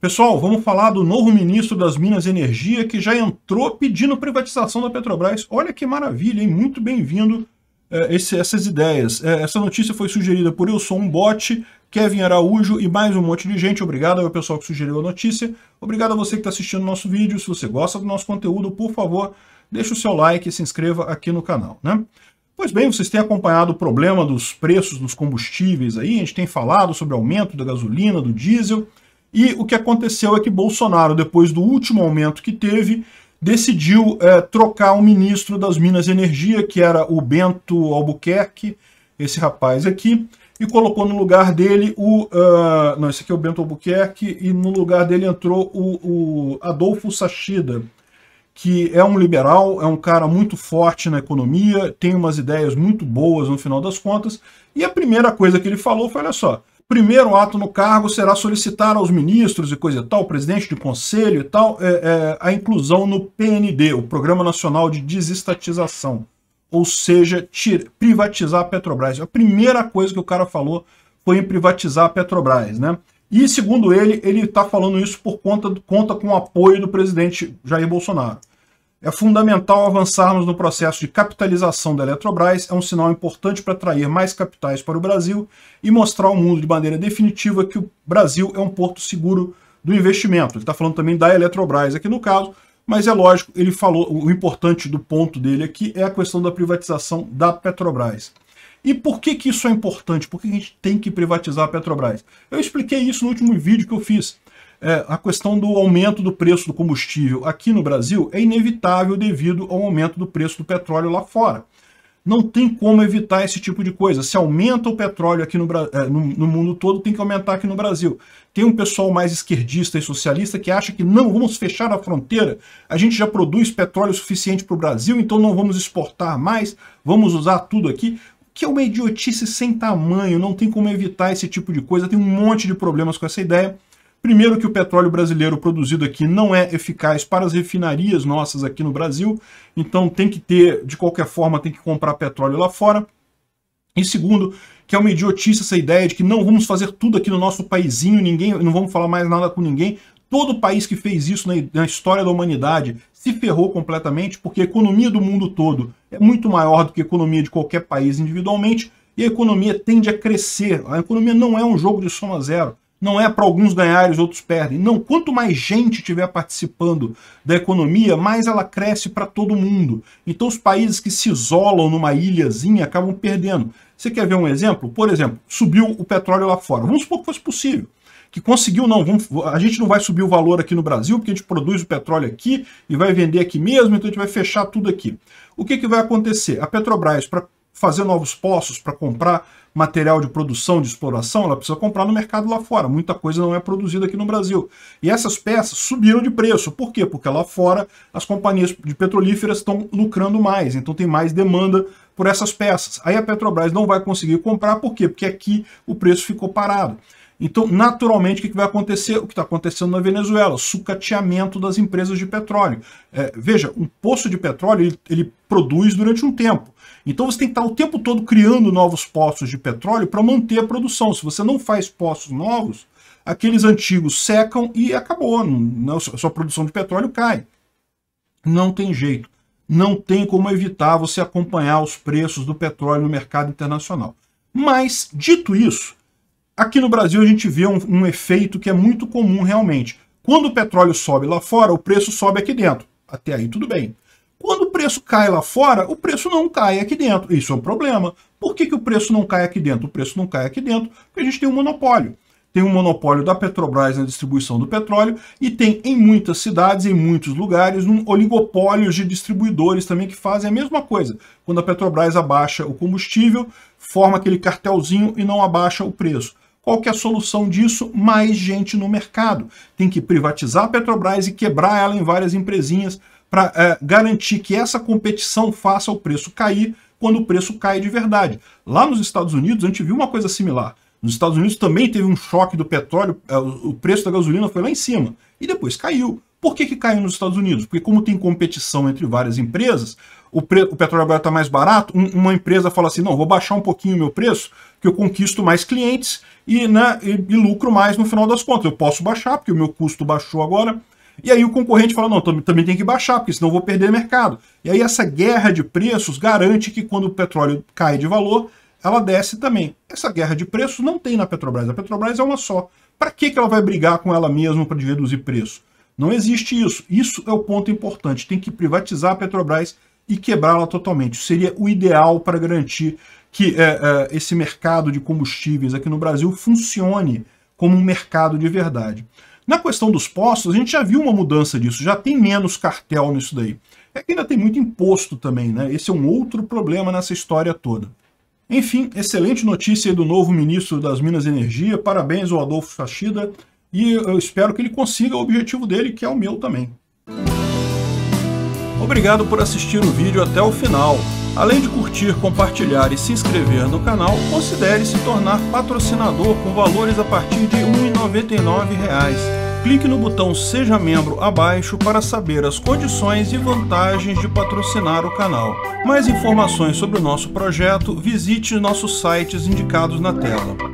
Pessoal, vamos falar do novo ministro das Minas e Energia, que já entrou pedindo privatização da Petrobras. Olha que maravilha, hein? Muito bem-vindo é, essas ideias. É, essa notícia foi sugerida por Eu Sou Um Bote, Kevin Araújo e mais um monte de gente. Obrigado ao pessoal que sugeriu a notícia. Obrigado a você que está assistindo o nosso vídeo. Se você gosta do nosso conteúdo, por favor, deixe o seu like e se inscreva aqui no canal, né? Pois bem, vocês têm acompanhado o problema dos preços dos combustíveis aí, a gente tem falado sobre aumento da gasolina, do diesel. E o que aconteceu é que Bolsonaro, depois do último aumento que teve, decidiu é, trocar um ministro das Minas e Energia, que era o Bento Albuquerque, esse rapaz aqui, e colocou no lugar dele o... Uh, não, esse aqui é o Bento Albuquerque, e no lugar dele entrou o, o Adolfo Sachida, que é um liberal, é um cara muito forte na economia, tem umas ideias muito boas no final das contas, e a primeira coisa que ele falou foi, olha só, primeiro ato no cargo será solicitar aos ministros e coisa e tal, presidente de conselho e tal, é, é, a inclusão no PND, o Programa Nacional de Desestatização, ou seja, tira, privatizar a Petrobras. A primeira coisa que o cara falou foi em privatizar a Petrobras, né? E, segundo ele, ele está falando isso por conta, conta com o apoio do presidente Jair Bolsonaro. É fundamental avançarmos no processo de capitalização da Eletrobras, é um sinal importante para atrair mais capitais para o Brasil e mostrar ao mundo de maneira definitiva que o Brasil é um porto seguro do investimento. Ele está falando também da Eletrobras aqui no caso, mas é lógico, ele falou, o importante do ponto dele aqui é a questão da privatização da Petrobras. E por que, que isso é importante? Por que a gente tem que privatizar a Petrobras? Eu expliquei isso no último vídeo que eu fiz é, a questão do aumento do preço do combustível aqui no Brasil é inevitável devido ao aumento do preço do petróleo lá fora. Não tem como evitar esse tipo de coisa. Se aumenta o petróleo aqui no, é, no, no, mundo todo, tem que aumentar aqui no Brasil. Tem um pessoal mais esquerdista e socialista que acha que não, vamos fechar a fronteira, a gente já produz petróleo suficiente para o Brasil, então não vamos exportar mais, vamos usar tudo aqui. Que é uma idiotice sem tamanho, não tem como evitar esse tipo de coisa. Tem um monte de problemas com essa ideia. Primeiro que o petróleo brasileiro produzido aqui não é eficaz para as refinarias nossas aqui no Brasil, então tem que ter, de qualquer forma, tem que comprar petróleo lá fora. E segundo, que é uma idiotice essa ideia de que não vamos fazer tudo aqui no nosso paizinho, ninguém, não vamos falar mais nada com ninguém. Todo país que fez isso na história da humanidade se ferrou completamente, porque a economia do mundo todo é muito maior do que a economia de qualquer país individualmente, e a economia tende a crescer. A economia não é um jogo de soma zero não é para alguns ganharem, os outros perdem. Não, quanto mais gente estiver participando da economia, mais ela cresce para todo mundo. Então os países que se isolam numa ilhazinha acabam perdendo. Você quer ver um exemplo? Por exemplo, subiu o petróleo lá fora. Vamos supor que fosse possível. Que conseguiu, não, vamos, a gente não vai subir o valor aqui no Brasil, porque a gente produz o petróleo aqui e vai vender aqui mesmo, então a gente vai fechar tudo aqui. O que, que vai acontecer? A Petrobras, para fazer novos poços para comprar material de produção, de exploração, ela precisa comprar no mercado lá fora. Muita coisa não é produzida aqui no Brasil. E essas peças subiram de preço. Por quê? Porque lá fora as companhias de petrolíferas estão lucrando mais, então tem mais demanda por essas peças. Aí a Petrobras não vai conseguir comprar, por quê? Porque aqui o preço ficou parado. Então, naturalmente, o que vai acontecer? O que está acontecendo na Venezuela? Sucateamento das empresas de petróleo. É, veja, um poço de petróleo ele, ele produz durante um tempo. Então você tem que estar tá o tempo todo criando novos poços de petróleo para manter a produção. Se você não faz poços novos, aqueles antigos secam e acabou. Não, a sua produção de petróleo cai. Não tem jeito. Não tem como evitar você acompanhar os preços do petróleo no mercado internacional. Mas, dito isso, Aqui no Brasil a gente vê um, um efeito que é muito comum realmente. Quando o petróleo sobe lá fora, o preço sobe aqui dentro. Até aí tudo bem. Quando o preço cai lá fora, o preço não cai aqui dentro. Isso é um problema. Por que, que o preço não cai aqui dentro? O preço não cai aqui dentro porque a gente tem um monopólio. Tem um monopólio da Petrobras na distribuição do petróleo e tem em muitas cidades, em muitos lugares, um oligopólio de distribuidores também que fazem a mesma coisa. Quando a Petrobras abaixa o combustível, forma aquele cartelzinho e não abaixa o preço. Qual que é a solução disso? Mais gente no mercado. Tem que privatizar a Petrobras e quebrar ela em várias empresinhas para é, garantir que essa competição faça o preço cair quando o preço cai de verdade. Lá nos Estados Unidos, a gente viu uma coisa similar. Nos Estados Unidos também teve um choque do petróleo, é, o preço da gasolina foi lá em cima e depois caiu. Por que, que caiu nos Estados Unidos? Porque como tem competição entre várias empresas, o, o petróleo agora está mais barato, um, uma empresa fala assim, não, vou baixar um pouquinho o meu preço, que eu conquisto mais clientes e, né, e, e lucro mais no final das contas. Eu posso baixar, porque o meu custo baixou agora. E aí o concorrente fala, não, também tem que baixar, porque senão eu vou perder mercado. E aí essa guerra de preços garante que quando o petróleo cai de valor, ela desce também. Essa guerra de preços não tem na Petrobras. A Petrobras é uma só. Para que, que ela vai brigar com ela mesma para reduzir preço? Não existe isso. Isso é o ponto importante. Tem que privatizar a Petrobras e quebrá-la totalmente. Seria o ideal para garantir que é, é, esse mercado de combustíveis aqui no Brasil funcione como um mercado de verdade. Na questão dos postos, a gente já viu uma mudança disso, já tem menos cartel nisso daí. É que ainda tem muito imposto também, né? Esse é um outro problema nessa história toda. Enfim, excelente notícia do novo ministro das Minas e Energia. Parabéns ao Adolfo Fachida e eu espero que ele consiga o objetivo dele, que é o meu também. Obrigado por assistir o vídeo até o final. Além de curtir, compartilhar e se inscrever no canal, considere se tornar patrocinador com valores a partir de R$ 1,99. Clique no botão Seja Membro abaixo para saber as condições e vantagens de patrocinar o canal. Mais informações sobre o nosso projeto, visite nossos sites indicados na tela.